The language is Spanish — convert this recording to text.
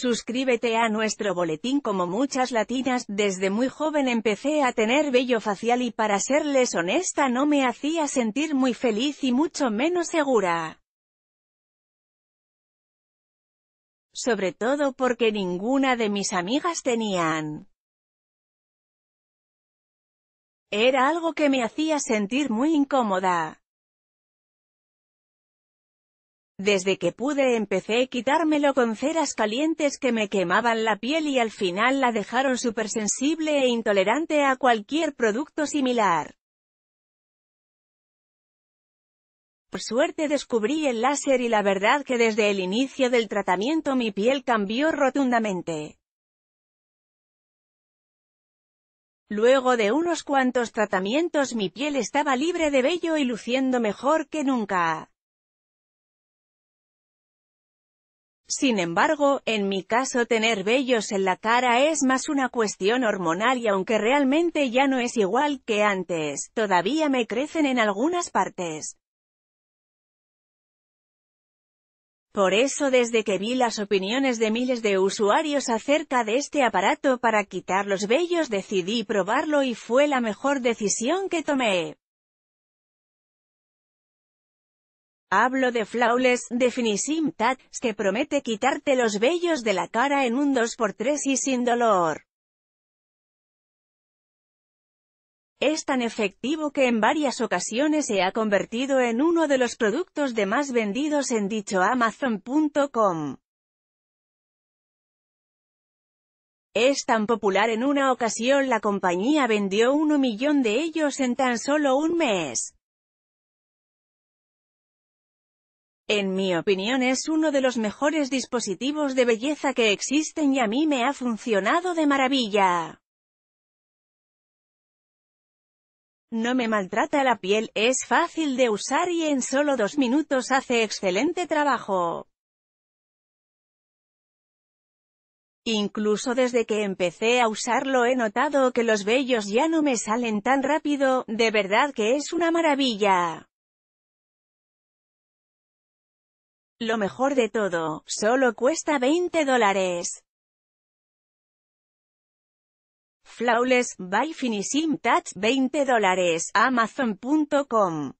Suscríbete a nuestro boletín como muchas latinas, desde muy joven empecé a tener vello facial y para serles honesta no me hacía sentir muy feliz y mucho menos segura. Sobre todo porque ninguna de mis amigas tenían. Era algo que me hacía sentir muy incómoda. Desde que pude empecé a quitármelo con ceras calientes que me quemaban la piel y al final la dejaron supersensible e intolerante a cualquier producto similar. Por suerte descubrí el láser y la verdad que desde el inicio del tratamiento mi piel cambió rotundamente. Luego de unos cuantos tratamientos mi piel estaba libre de vello y luciendo mejor que nunca. Sin embargo, en mi caso tener vellos en la cara es más una cuestión hormonal y aunque realmente ya no es igual que antes, todavía me crecen en algunas partes. Por eso desde que vi las opiniones de miles de usuarios acerca de este aparato para quitar los vellos decidí probarlo y fue la mejor decisión que tomé. Hablo de Flawless Finisim, Tats, que promete quitarte los vellos de la cara en un 2x3 y sin dolor. Es tan efectivo que en varias ocasiones se ha convertido en uno de los productos de más vendidos en dicho Amazon.com. Es tan popular en una ocasión la compañía vendió un millón de ellos en tan solo un mes. En mi opinión es uno de los mejores dispositivos de belleza que existen y a mí me ha funcionado de maravilla. No me maltrata la piel, es fácil de usar y en solo dos minutos hace excelente trabajo. Incluso desde que empecé a usarlo he notado que los vellos ya no me salen tan rápido, de verdad que es una maravilla. Lo mejor de todo, solo cuesta 20 dólares. Flawless, by Finishing Touch, 20 dólares, Amazon.com